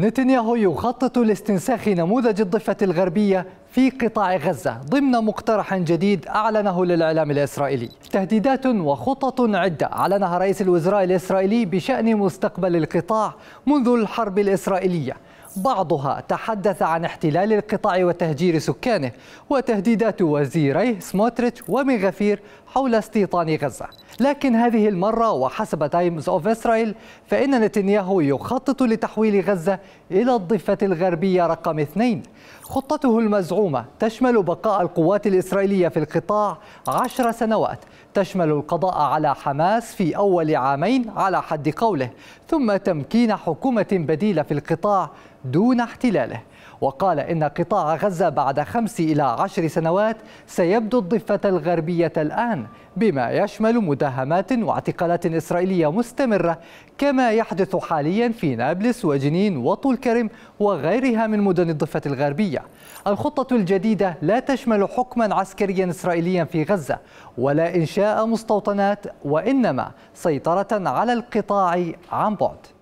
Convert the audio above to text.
نتنياهو يخطط لاستنساخ نموذج الضفة الغربية في قطاع غزة ضمن مقترح جديد أعلنه للإعلام الإسرائيلي تهديدات وخطط عدة أعلنها رئيس الوزراء الإسرائيلي بشأن مستقبل القطاع منذ الحرب الإسرائيلية بعضها تحدث عن احتلال القطاع وتهجير سكانه وتهديدات وزيريه سموتريتش وميغافير حول استيطان غزة لكن هذه المرة وحسب تايمز أوف إسرائيل فإن نتنياهو يخطط لتحويل غزة إلى الضفة الغربية رقم اثنين خطته المزعومة تشمل بقاء القوات الإسرائيلية في القطاع عشر سنوات تشمل القضاء على حماس في أول عامين على حد قوله ثم تمكين حكومة بديلة في القطاع دون احتلاله وقال إن قطاع غزة بعد خمس إلى عشر سنوات سيبدو الضفة الغربية الآن بما يشمل مداهمات واعتقالات إسرائيلية مستمرة كما يحدث حاليا في نابلس وجنين وطول كرم وغيرها من مدن الضفة الغربية الخطة الجديدة لا تشمل حكما عسكريا إسرائيليا في غزة ولا إنشاء مستوطنات وإنما سيطرة على القطاع عن بعد